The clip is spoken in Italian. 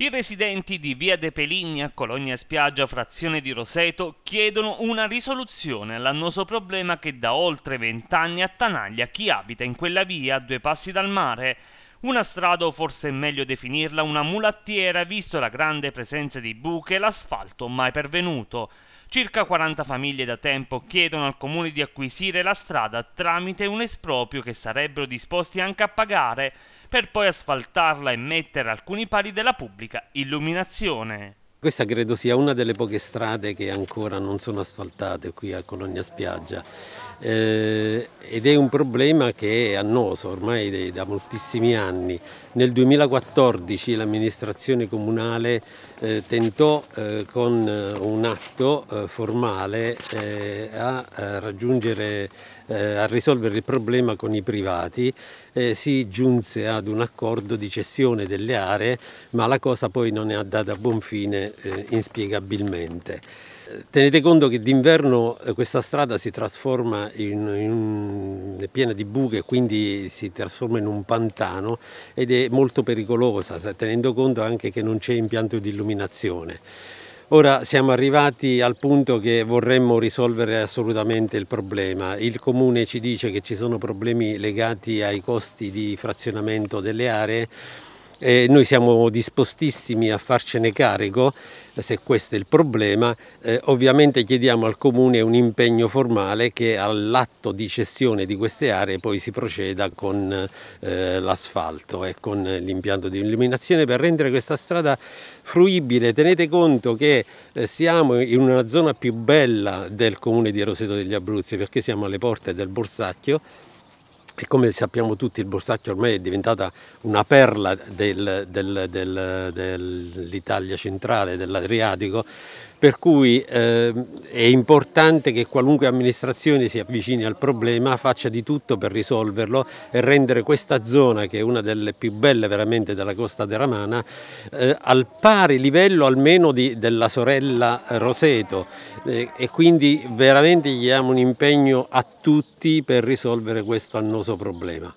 I residenti di Via De Peligna, a Colonia Spiaggia, frazione di Roseto, chiedono una risoluzione all'annoso problema che da oltre vent'anni attanaglia chi abita in quella via a due passi dal mare una strada o forse è meglio definirla una mulattiera visto la grande presenza di buche e l'asfalto mai pervenuto. Circa 40 famiglie da tempo chiedono al comune di acquisire la strada tramite un esproprio che sarebbero disposti anche a pagare, per poi asfaltarla e mettere alcuni pali della pubblica illuminazione. Questa credo sia una delle poche strade che ancora non sono asfaltate qui a Colonia Spiaggia eh, ed è un problema che è annoso ormai da moltissimi anni. Nel 2014 l'amministrazione comunale eh, tentò eh, con eh, un atto eh, formale eh, a, a raggiungere a risolvere il problema con i privati, eh, si giunse ad un accordo di cessione delle aree, ma la cosa poi non è andata a buon fine rimane eh, inspiegabilmente. Tenete conto che d'inverno eh, questa strada si trasforma in, in, è piena di buche, quindi si trasforma in un pantano ed è molto pericolosa, tenendo conto anche che non c'è impianto di illuminazione. Ora siamo arrivati al punto che vorremmo risolvere assolutamente il problema. Il comune ci dice che ci sono problemi legati ai costi di frazionamento delle aree e noi siamo dispostissimi a farcene carico se questo è il problema, eh, ovviamente chiediamo al Comune un impegno formale che all'atto di cessione di queste aree poi si proceda con eh, l'asfalto e con l'impianto di illuminazione per rendere questa strada fruibile. Tenete conto che eh, siamo in una zona più bella del Comune di Roseto degli Abruzzi perché siamo alle porte del Borsacchio e come sappiamo tutti il Borsacchio ormai è diventata una perla del, del, del, dell'Italia centrale, dell'Adriatico, per cui eh, è importante che qualunque amministrazione si avvicini al problema, faccia di tutto per risolverlo e rendere questa zona, che è una delle più belle veramente della costa deramana, eh, al pari livello almeno di, della sorella Roseto eh, e quindi veramente gli diamo un impegno a tutti per risolvere questo annoso problema.